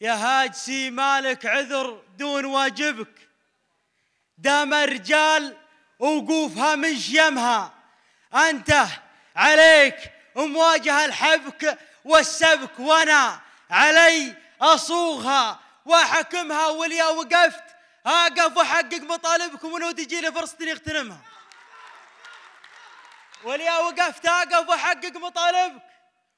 يا هاجسي مالك عذر دون واجبك دام رجال وقوفها من شيمها أنت عليك مواجهة الحبك والسبك وأنا علي أصوغها وأحكمها واليا وقفت أقف وأحقق مطالبكم ولو تجي لي فرصة أغتنمها واليا وقفت أقف وأحقق مطالبك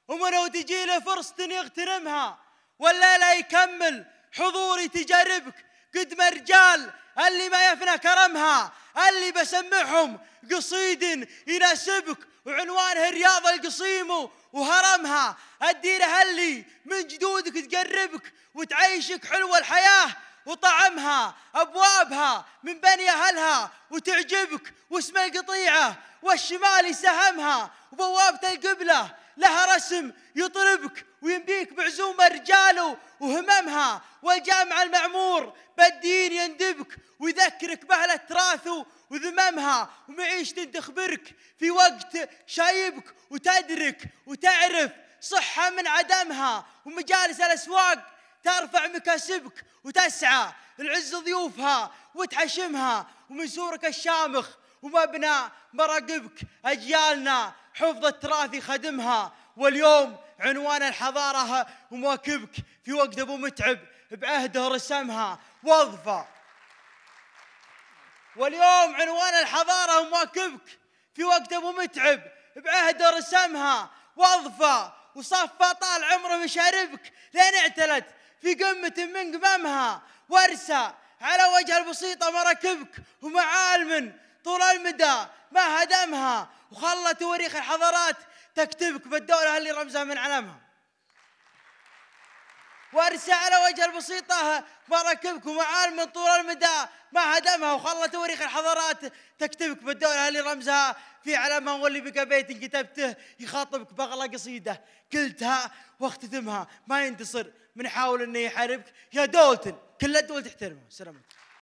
ومنو تجي لي فرصة أغتنمها ولا لا يكمل حضوري تجاربك قد ما رجال اللي ما يفنى كرمها اللي بسمعهم قصيد يناسبك وعنوانها الرياضة القصيمة وهرمها الديرة اللي من جدودك تقربك وتعيشك حلوة الحياة وطعمها أبوابها من بني أهلها وتعجبك واسم القطيعة والشمال يسهمها وبوابة القبلة لها رسم يطربك وينبيك بعزومة رجاله وهممها والجامع المعمور بالدين يندبك ويذكرك بأهل تراثه وذممها ومعيشة تخبرك في وقت شايبك وتدرك وتعرف صحة من عدمها ومجالس الأسواق ترفع مكاسبك وتسعى العز ضيوفها وتحشمها ومن سورك الشامخ ومبنى مراقبك أجيالنا حفظ التراث يخدمها واليوم عنوان الحضارة ومواكبك في وقت أبو متعب بعهده رسمها وظفة واليوم عنوان الحضارة ومواكبك في وقت أبو متعب بعهده رسمها وظفة وصفى طال عمره مشاربك لين اعتلت في قمة من قممها ورسى على وجه البسيطة مراكبك ومعالم طول المدى ما هدمها وخلى تواريخ الحضارات تكتبك بالدولة اللي رمزها من علمها وارسى على وجه البسيطة مراكبك ومعالم طول المدى ما هدمها وخلى تواريخ الحضارات تكتبك بالدولة اللي رمزها في علمها واللي بقى بيت كتبته يخاطبك بأغلى قصيدة قلتها واختتمها ما ينتصر من حاول انه يحاربك يا دولتن كل الدول تحترمها سلامتك